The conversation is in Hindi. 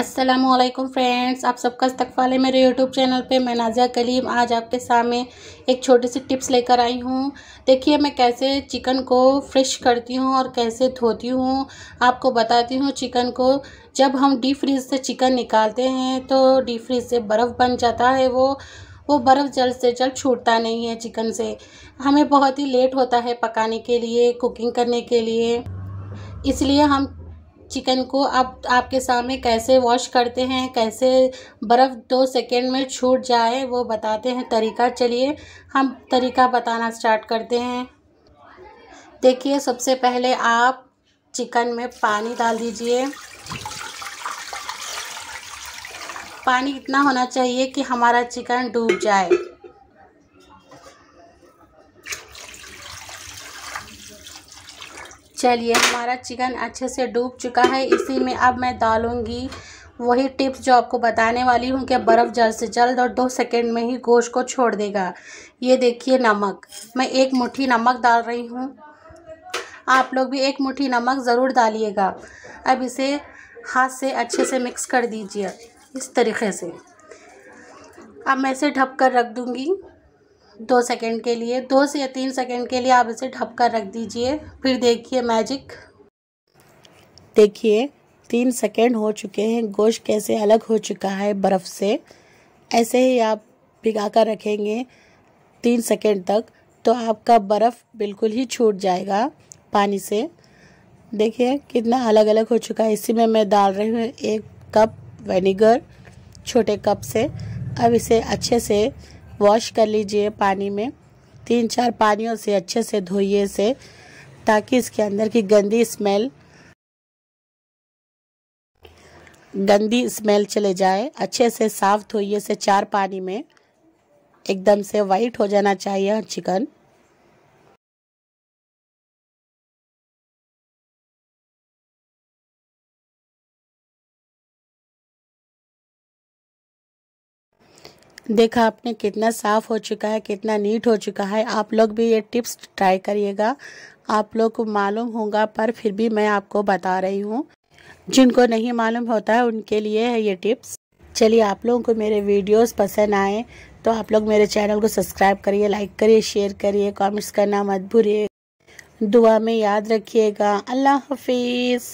असलम फ्रेंड्स आप सबका इस्तकफ़ाल है मेरे यूट्यूब चैनल पे मैं नाजिया कलीम आज आपके सामने एक छोटी सी टिप्स लेकर आई हूँ देखिए मैं कैसे चिकन को फ्रेश करती हूँ और कैसे धोती हूँ आपको बताती हूँ चिकन को जब हम डीप फ्रीज से चिकन निकालते हैं तो डीप फ्रीज से बर्फ़ बन जाता है वो वो बर्फ़ जल्द से जल्द छूटता नहीं है चिकन से हमें बहुत ही लेट होता है पकाने के लिए कुकिंग करने के लिए इसलिए हम चिकन को आप आपके सामने कैसे वॉश करते हैं कैसे बर्फ़ दो सेकेंड में छूट जाए वो बताते हैं तरीका चलिए हम तरीका बताना स्टार्ट करते हैं देखिए सबसे पहले आप चिकन में पानी डाल दीजिए पानी इतना होना चाहिए कि हमारा चिकन डूब जाए चलिए हमारा चिकन अच्छे से डूब चुका है इसी में अब मैं डालूँगी वही टिप्स जो आपको बताने वाली हूँ कि बर्फ़ जल्द से जल्द और दो सेकेंड में ही गोश्त को छोड़ देगा ये देखिए नमक मैं एक मुट्ठी नमक डाल रही हूँ आप लोग भी एक मुट्ठी नमक ज़रूर डालिएगा अब इसे हाथ से अच्छे से मिक्स कर दीजिए इस तरीके से अब मैं इसे ढक कर रख दूँगी दो सेकंड के लिए दो से या तीन सेकंड के लिए आप इसे ढप कर रख दीजिए फिर देखिए मैजिक देखिए तीन सेकंड हो चुके हैं गोश्त कैसे अलग हो चुका है बर्फ़ से ऐसे ही आप भिगा कर रखेंगे तीन सेकंड तक तो आपका बर्फ़ बिल्कुल ही छूट जाएगा पानी से देखिए कितना अलग अलग हो चुका है इसी में मैं डाल रही हूँ एक कप वेनेगर छोटे कप से अब इसे अच्छे से वॉश कर लीजिए पानी में तीन चार पानियों से अच्छे से धोइए इसे ताकि इसके अंदर की गंदी स्मेल गंदी स्मेल चले जाए अच्छे से साफ धोइए से चार पानी में एकदम से वाइट हो जाना चाहिए चिकन देखा आपने कितना साफ़ हो चुका है कितना नीट हो चुका है आप लोग भी ये टिप्स ट्राई करिएगा आप लोग को मालूम होगा पर फिर भी मैं आपको बता रही हूँ जिनको नहीं मालूम होता है उनके लिए है ये टिप्स चलिए आप लोगों को मेरे वीडियोस पसंद आए तो आप लोग मेरे चैनल को सब्सक्राइब करिए लाइक करिए शेयर करिए कमेंट्स करना मत भूलिए दुआ में याद रखिएगा अल्लाह हाफिज़